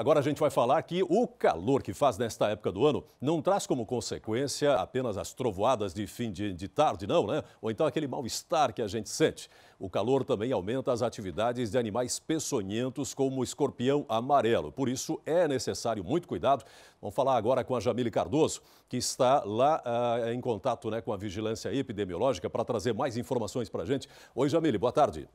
Agora a gente vai falar que o calor que faz nesta época do ano não traz como consequência apenas as trovoadas de fim de, de tarde, não, né? Ou então aquele mal-estar que a gente sente. O calor também aumenta as atividades de animais peçonhentos, como o escorpião amarelo. Por isso é necessário muito cuidado. Vamos falar agora com a Jamile Cardoso, que está lá ah, em contato né, com a vigilância epidemiológica para trazer mais informações para a gente. Oi, Jamile, boa tarde.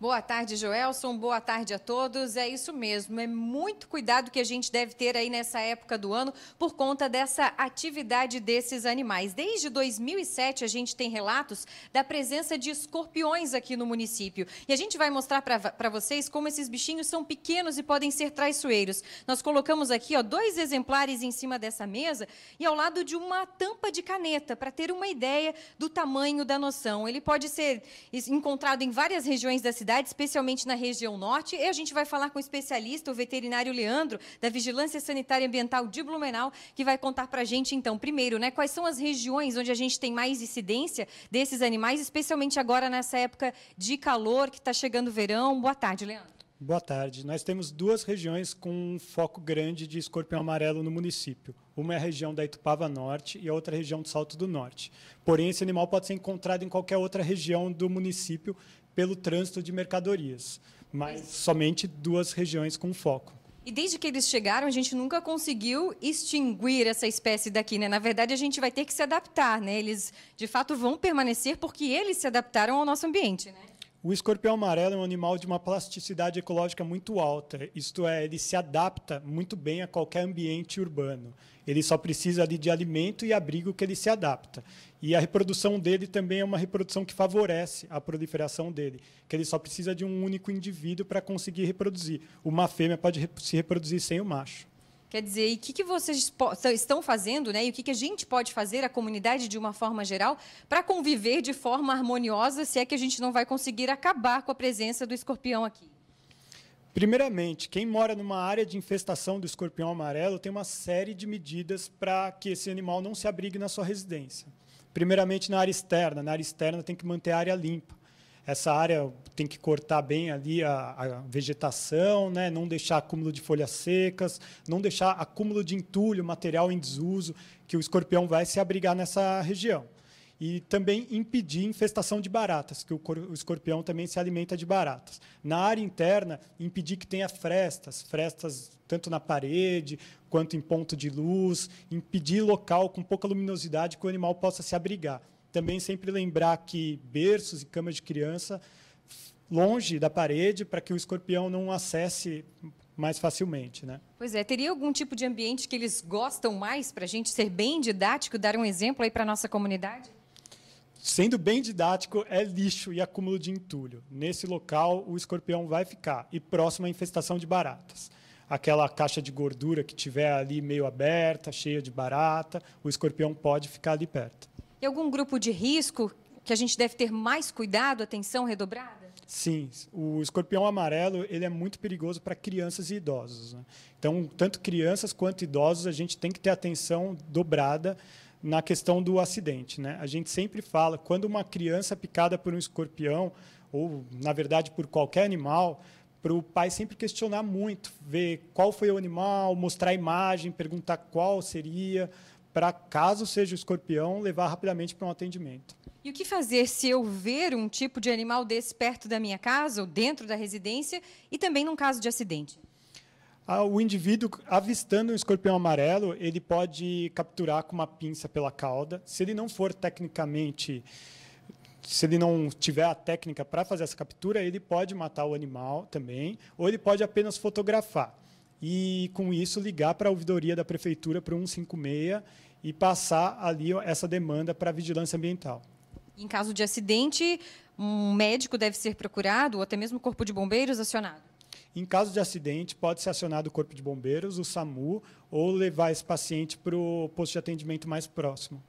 Boa tarde, Joelson. Boa tarde a todos. É isso mesmo. É muito cuidado que a gente deve ter aí nessa época do ano por conta dessa atividade desses animais. Desde 2007 a gente tem relatos da presença de escorpiões aqui no município. E a gente vai mostrar para vocês como esses bichinhos são pequenos e podem ser traiçoeiros. Nós colocamos aqui ó, dois exemplares em cima dessa mesa e ao lado de uma tampa de caneta para ter uma ideia do tamanho da noção. Ele pode ser encontrado em várias regiões da cidade cidade, especialmente na região norte. E a gente vai falar com o especialista, o veterinário Leandro, da Vigilância Sanitária e Ambiental de Blumenau, que vai contar para a gente, então, primeiro, né, quais são as regiões onde a gente tem mais incidência desses animais, especialmente agora nessa época de calor que está chegando o verão. Boa tarde, Leandro. Boa tarde. Nós temos duas regiões com um foco grande de escorpião amarelo no município. Uma é a região da Itupava Norte e a outra é a região do Salto do Norte. Porém, esse animal pode ser encontrado em qualquer outra região do município, pelo trânsito de mercadorias, mas somente duas regiões com foco. E desde que eles chegaram, a gente nunca conseguiu extinguir essa espécie daqui, né? Na verdade, a gente vai ter que se adaptar, né? Eles, de fato, vão permanecer porque eles se adaptaram ao nosso ambiente, né? O escorpião amarelo é um animal de uma plasticidade ecológica muito alta, isto é, ele se adapta muito bem a qualquer ambiente urbano. Ele só precisa ali de alimento e abrigo que ele se adapta. E a reprodução dele também é uma reprodução que favorece a proliferação dele, que ele só precisa de um único indivíduo para conseguir reproduzir. Uma fêmea pode se reproduzir sem o macho. Quer dizer, e o que, que vocês estão fazendo, né? E o que, que a gente pode fazer, a comunidade de uma forma geral, para conviver de forma harmoniosa, se é que a gente não vai conseguir acabar com a presença do escorpião aqui? Primeiramente, quem mora numa área de infestação do escorpião amarelo tem uma série de medidas para que esse animal não se abrigue na sua residência. Primeiramente, na área externa. Na área externa, tem que manter a área limpa essa área tem que cortar bem ali a, a, vegetação, né? não deixar acúmulo de folhas secas, não deixar acúmulo de entulho, material em desuso, que o escorpião vai se abrigar nessa região. E também impedir infestação de baratas, que o, o escorpião também se alimenta de baratas. Na área interna, impedir que tenha frestas, frestas tanto na parede quanto em ponto de luz, impedir local com pouca luminosidade que o animal possa se abrigar. Também sempre lembrar que berços e camas de criança longe da parede para que o escorpião não acesse mais facilmente, né? Pois é, teria algum tipo de ambiente que eles gostam mais para a gente ser bem didático, dar um exemplo aí para nossa comunidade? Sendo bem didático, é lixo e acúmulo de entulho. Nesse local, o escorpião vai ficar e próximo à infestação de baratas. Aquela caixa de gordura que tiver ali meio aberta, cheia de barata, o escorpião pode ficar ali perto. E algum grupo de risco que a gente deve ter mais cuidado, atenção redobrada? Sim, o escorpião amarelo ele é muito perigoso para crianças e idosos. Né? Então, tanto crianças quanto idosos, a gente tem que ter atenção dobrada na questão do acidente. Né? A gente sempre fala, quando uma criança é picada por um escorpião, ou, na verdade, por qualquer animal, para o pai sempre questionar muito, ver qual foi o animal, mostrar a imagem, perguntar qual seria, para, caso seja o escorpião, levar rapidamente para um atendimento. E o que fazer se eu ver um tipo de animal desse perto da minha casa ou dentro da residência e também num caso de acidente? Ah, o indivíduo avistando um escorpião amarelo, ele pode capturar com uma pinça pela cauda. Se ele não for tecnicamente se ele não tiver a técnica para fazer essa captura, ele pode matar o animal também, ou ele pode apenas fotografar e, com isso, ligar para a ouvidoria da Prefeitura, para o 156, e passar ali essa demanda para a vigilância ambiental. Em caso de acidente, um médico deve ser procurado, ou até mesmo o Corpo de Bombeiros acionado? Em caso de acidente, pode ser acionado o Corpo de Bombeiros, o SAMU, ou levar esse paciente para o posto de atendimento mais próximo.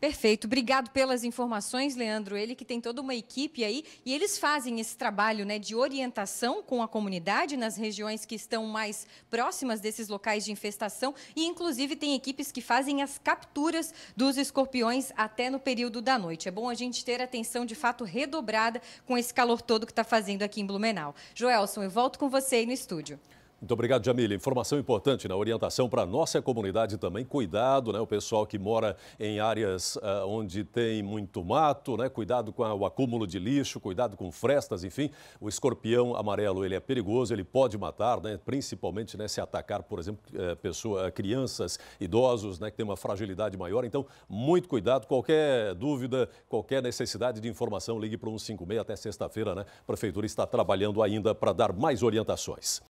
Perfeito. Obrigado pelas informações, Leandro. Ele que tem toda uma equipe aí e eles fazem esse trabalho né, de orientação com a comunidade nas regiões que estão mais próximas desses locais de infestação e, inclusive, tem equipes que fazem as capturas dos escorpiões até no período da noite. É bom a gente ter atenção, de fato, redobrada com esse calor todo que está fazendo aqui em Blumenau. Joelson, eu volto com você aí no estúdio. Muito obrigado, Jamila. Informação importante na orientação para a nossa comunidade também. Cuidado, né? O pessoal que mora em áreas uh, onde tem muito mato, né? Cuidado com a, o acúmulo de lixo, cuidado com frestas, enfim. O escorpião amarelo, ele é perigoso, ele pode matar, né? Principalmente, né? Se atacar, por exemplo, eh, pessoa, eh, crianças, idosos, né? Que tem uma fragilidade maior. Então, muito cuidado. Qualquer dúvida, qualquer necessidade de informação, ligue para o 156 até sexta-feira, né? A Prefeitura está trabalhando ainda para dar mais orientações.